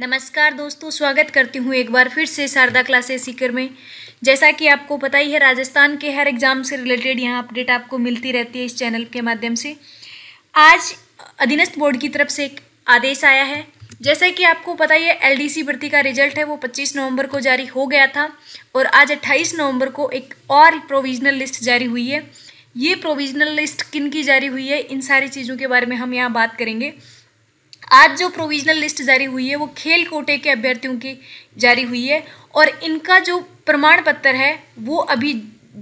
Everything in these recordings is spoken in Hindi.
नमस्कार दोस्तों स्वागत करती हूँ एक बार फिर से शारदा क्लासेस सीकर में जैसा कि आपको पता ही है राजस्थान के हर एग्ज़ाम से रिलेटेड यहाँ अपडेट आपको मिलती रहती है इस चैनल के माध्यम से आज अधीनस्थ बोर्ड की तरफ से एक आदेश आया है जैसा कि आपको पता ही है एलडीसी भर्ती का रिजल्ट है वो 25 नवंबर को जारी हो गया था और आज 28 नवंबर को एक और प्रोविजनल लिस्ट जारी हुई है ये प्रोविजनल लिस्ट किन की जारी हुई है इन सारी चीज़ों के बारे में हम यहाँ बात करेंगे आज जो प्रोविजनल लिस्ट जारी हुई है वो खेल कोटे के अभ्यर्थियों की जारी हुई है और इनका जो प्रमाण पत्र है वो अभी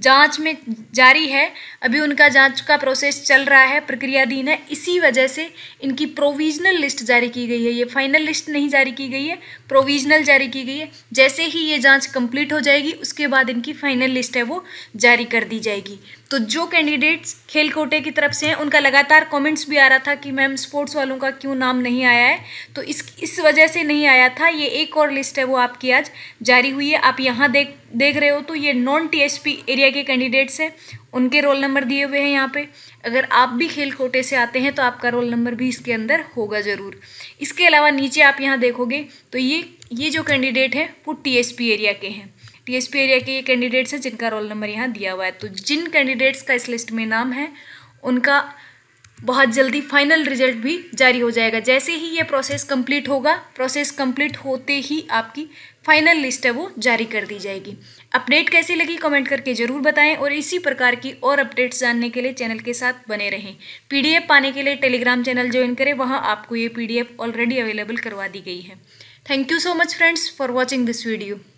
जांच में जारी है अभी उनका जांच का प्रोसेस चल रहा है प्रक्रियाधीन है इसी वजह से इनकी प्रोविजनल लिस्ट जारी की गई है ये फाइनल लिस्ट नहीं जारी की गई है प्रोविजनल जारी की गई है जैसे ही ये जांच कंप्लीट हो जाएगी उसके बाद इनकी फाइनल लिस्ट है वो जारी कर दी जाएगी तो जो कैंडिडेट्स खेल कोटे की तरफ से हैं उनका लगातार कॉमेंट्स भी आ रहा था कि मैम स्पोर्ट्स वालों का क्यों नाम नहीं आया है तो इस इस वजह से नहीं आया था ये एक और लिस्ट है वो आपकी आज जारी हुई है आप यहाँ देख देख रहे हो तो ये नॉन टीएसपी एरिया के कैंडिडेट्स हैं उनके रोल नंबर दिए हुए हैं यहाँ पे अगर आप भी खेल कोटे से आते हैं तो आपका रोल नंबर भी इसके अंदर होगा ज़रूर इसके अलावा नीचे आप यहाँ देखोगे तो ये ये जो कैंडिडेट है वो टी एरिया के हैं टीएसपी एरिया के ये कैंडिडेट्स हैं जिनका रोल नंबर यहाँ दिया हुआ है तो जिन कैंडिडेट्स का इस लिस्ट में नाम है उनका बहुत जल्दी फाइनल रिजल्ट भी जारी हो जाएगा जैसे ही ये प्रोसेस कंप्लीट होगा प्रोसेस कंप्लीट होते ही आपकी फाइनल लिस्ट है वो जारी कर दी जाएगी अपडेट कैसी लगी कमेंट करके ज़रूर बताएं और इसी प्रकार की और अपडेट्स जानने के लिए चैनल के साथ बने रहें पीडीएफ पाने के लिए टेलीग्राम चैनल ज्वाइन करें वहाँ आपको ये पीडीएफ ऑलरेडी अवेलेबल करवा दी गई है thank you so much friends for watching this video